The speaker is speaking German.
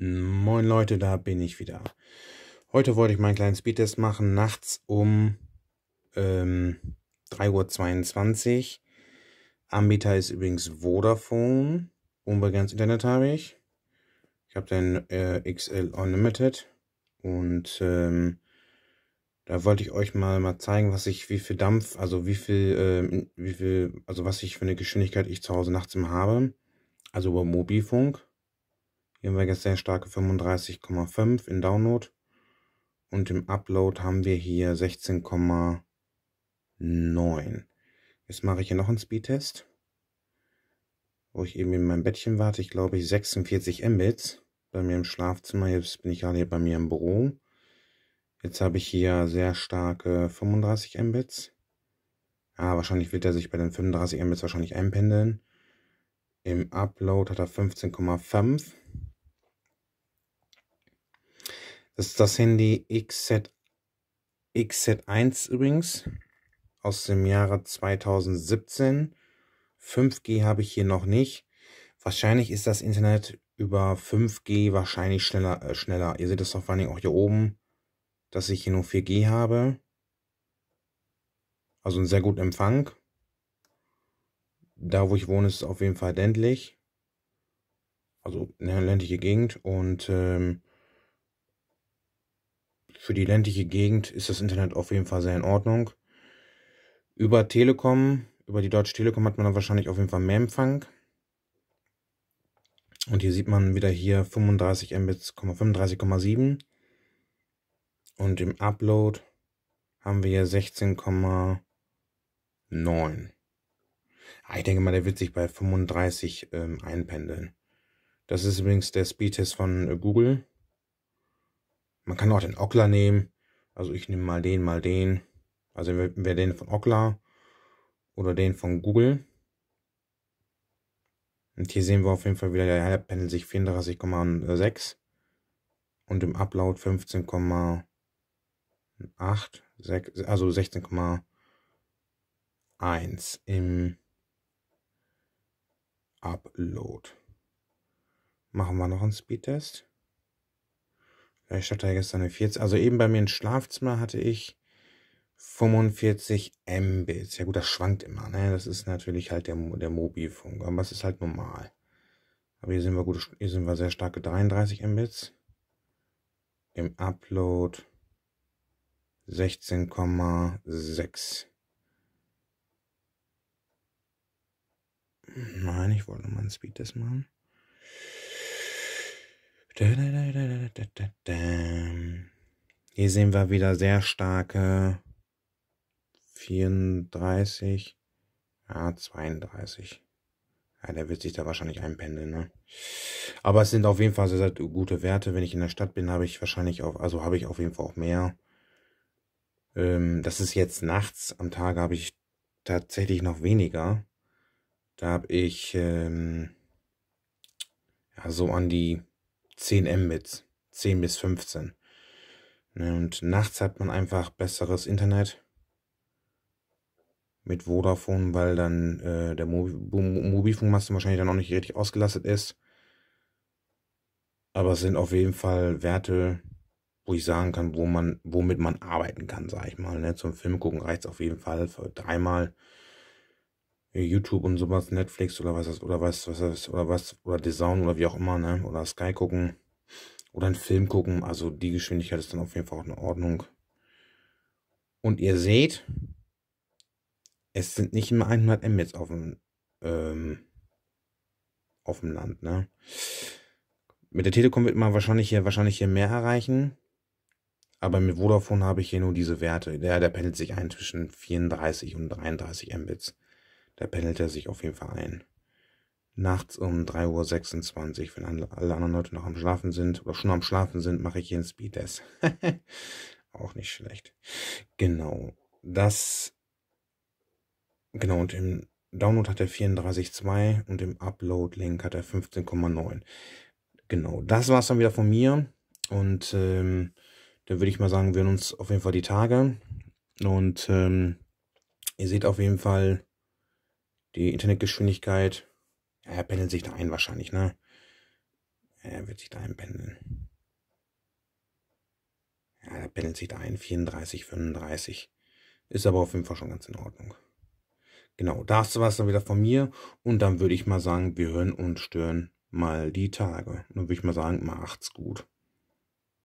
Moin Leute, da bin ich wieder. Heute wollte ich meinen kleinen Speedtest machen, nachts um ähm, 3.22 Uhr. Anbieter ist übrigens Vodafone. Unbegrenzt Internet habe ich. Ich habe den äh, XL Unlimited. Und ähm, da wollte ich euch mal, mal zeigen, was ich, wie viel Dampf, also wie viel, äh, wie viel, also was ich für eine Geschwindigkeit ich zu Hause nachts immer habe. Also über Mobilfunk hier haben wir jetzt sehr starke 35,5 in Download. Und im Upload haben wir hier 16,9. Jetzt mache ich hier noch einen Speedtest, wo ich eben in meinem Bettchen warte. Ich glaube, ich 46 Mbits bei mir im Schlafzimmer. Jetzt bin ich gerade hier bei mir im Büro. Jetzt habe ich hier sehr starke 35 Mbits. Ah, wahrscheinlich wird er sich bei den 35 Mbits wahrscheinlich einpendeln. Im Upload hat er 15,5. Das ist das Handy XZ, XZ1 übrigens aus dem Jahre 2017. 5G habe ich hier noch nicht. Wahrscheinlich ist das Internet über 5G wahrscheinlich schneller. Äh, schneller. Ihr seht es vor allem auch hier oben, dass ich hier nur 4G habe. Also ein sehr guter Empfang. Da, wo ich wohne, ist es auf jeden Fall ländlich. Also eine ländliche Gegend. Und ähm, für die ländliche Gegend ist das Internet auf jeden Fall sehr in Ordnung. Über Telekom, über die Deutsche Telekom hat man dann wahrscheinlich auf jeden Fall mehr Empfang. Und hier sieht man wieder hier 35 Mbits, 35,7. Und im Upload haben wir hier 16,9. Ah, ich denke mal, der wird sich bei 35 ähm, einpendeln. Das ist übrigens der Speedtest von äh, Google. Man kann auch den Okla nehmen. Also ich nehme mal den, mal den. Also wer den von Okla oder den von Google. Und hier sehen wir auf jeden Fall wieder, der Herr pendelt sich 34,6 und im Upload 15,8, also 16,1 im Upload. Machen wir noch einen Speedtest. Ich hatte ja gestern eine 40. Also eben bei mir im Schlafzimmer hatte ich 45 Mbits. Ja gut, das schwankt immer. Ne? Das ist natürlich halt der, der Mobilfunk. Aber es ist halt normal. Aber hier sind wir gut, hier sind wir sehr starke 33 Mbits. Im Upload 16,6. Nein, ich wollte mal einen Speedtest machen. Hier sehen wir wieder sehr starke 34, ja, 32. Ja, der wird sich da wahrscheinlich einpendeln, ne? Aber es sind auf jeden Fall sehr, sehr gute Werte. Wenn ich in der Stadt bin, habe ich wahrscheinlich auch, also habe ich auf jeden Fall auch mehr. Ähm, das ist jetzt nachts. Am Tag habe ich tatsächlich noch weniger. Da habe ich ähm, ja, so an die 10 Mbits, 10 bis 15. Ne, und nachts hat man einfach besseres Internet mit Vodafone, weil dann äh, der Mobilfunkmasten wahrscheinlich dann auch nicht richtig ausgelastet ist. Aber es sind auf jeden Fall Werte, wo ich sagen kann, wo man, womit man arbeiten kann, sag ich mal. Ne? Zum Film gucken reicht es auf jeden Fall für dreimal. YouTube und sowas, Netflix oder was oder was, was ist, oder was, oder Design oder wie auch immer, ne? Oder Sky gucken. Oder einen Film gucken. Also die Geschwindigkeit ist dann auf jeden Fall auch in Ordnung. Und ihr seht, es sind nicht immer 100 Mbits auf dem, ähm, auf dem Land, ne? Mit der Telekom wird man wahrscheinlich hier, wahrscheinlich hier mehr erreichen. Aber mit Vodafone habe ich hier nur diese Werte. Der, der pendelt sich ein zwischen 34 und 33 Mbits. Da pendelt er sich auf jeden Fall ein. Nachts um 3.26 Uhr, wenn alle anderen Leute noch am Schlafen sind oder schon am Schlafen sind, mache ich hier einen Speedtest. Auch nicht schlecht. Genau. Das. Genau, und im Download hat er 34,2 und im Upload-Link hat er 15,9. Genau, das war's dann wieder von mir. Und ähm, dann würde ich mal sagen, wir hören uns auf jeden Fall die Tage. Und ähm, ihr seht auf jeden Fall die Internetgeschwindigkeit, ja, er pendelt sich da ein wahrscheinlich, ne? Er wird sich da einpendeln. Ja, er pendelt sich da ein, 34, 35. Ist aber auf jeden Fall schon ganz in Ordnung. Genau, das war es dann wieder von mir. Und dann würde ich mal sagen, wir hören und stören mal die Tage. Und dann würde ich mal sagen, macht's gut.